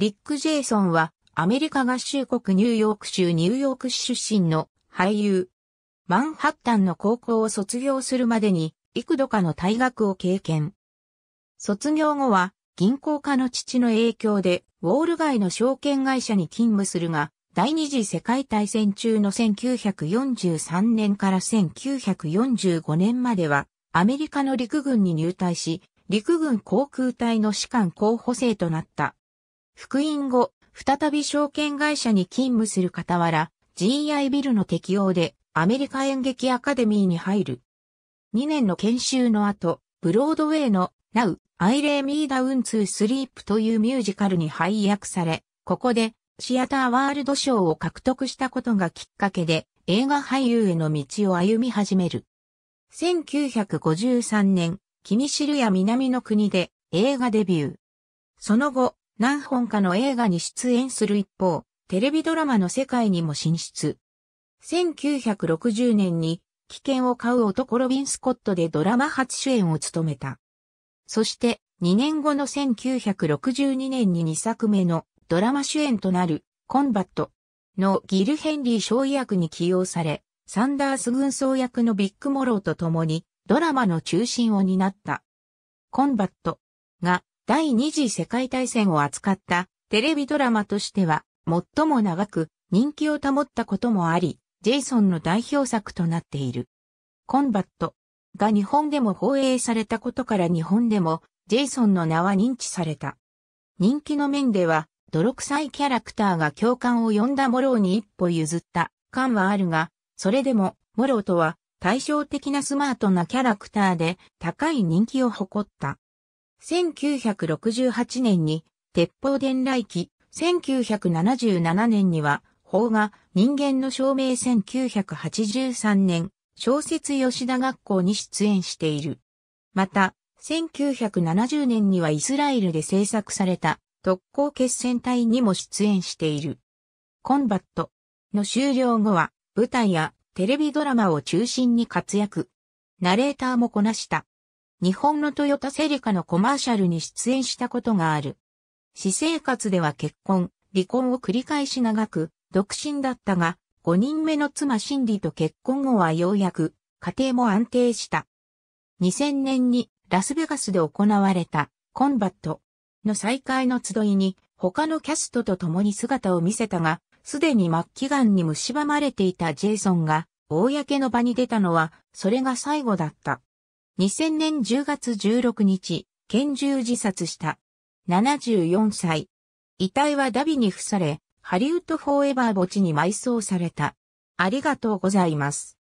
リック・ジェイソンはアメリカ合衆国ニューヨーク州ニューヨーク市出身の俳優。マンハッタンの高校を卒業するまでに幾度かの退学を経験。卒業後は銀行家の父の影響でウォール街の証券会社に勤務するが、第二次世界大戦中の1943年から1945年まではアメリカの陸軍に入隊し、陸軍航空隊の士官候補生となった。復員後、再び証券会社に勤務する傍ら、GI ビルの適用でアメリカ演劇アカデミーに入る。2年の研修の後、ブロードウェイの Now, I Lay Me Down to Sleep というミュージカルに配役され、ここでシアターワールド賞を獲得したことがきっかけで映画俳優への道を歩み始める。1953年、君知るや南の国で映画デビュー。その後、何本かの映画に出演する一方、テレビドラマの世界にも進出。1960年に、危険を買う男ロビン・スコットでドラマ初主演を務めた。そして、2年後の1962年に2作目のドラマ主演となるコンバットのギル・ヘンリー少尉役に起用され、サンダース軍曹役のビッグ・モローと共にドラマの中心を担った。コンバットが第二次世界大戦を扱ったテレビドラマとしては最も長く人気を保ったこともあり、ジェイソンの代表作となっている。コンバットが日本でも放映されたことから日本でもジェイソンの名は認知された。人気の面では泥臭いキャラクターが共感を呼んだモローに一歩譲った感はあるが、それでもモローとは対照的なスマートなキャラクターで高い人気を誇った。1968年に鉄砲伝来機、1977年には砲が人間の証明1983年、小説吉田学校に出演している。また、1970年にはイスラエルで制作された特攻決戦隊にも出演している。コンバットの終了後は舞台やテレビドラマを中心に活躍。ナレーターもこなした。日本のトヨタセリカのコマーシャルに出演したことがある。私生活では結婚、離婚を繰り返し長く、独身だったが、5人目の妻シンリと結婚後はようやく、家庭も安定した。2000年にラスベガスで行われたコンバットの再会の集いに他のキャストと共に姿を見せたが、すでに末期癌に蝕まれていたジェイソンが公の場に出たのはそれが最後だった。2000年10月16日、拳銃自殺した。74歳。遺体はダビに付され、ハリウッドフォーエバー墓地に埋葬された。ありがとうございます。